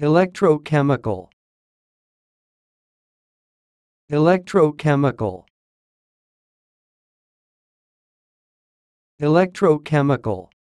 electrochemical electrochemical electrochemical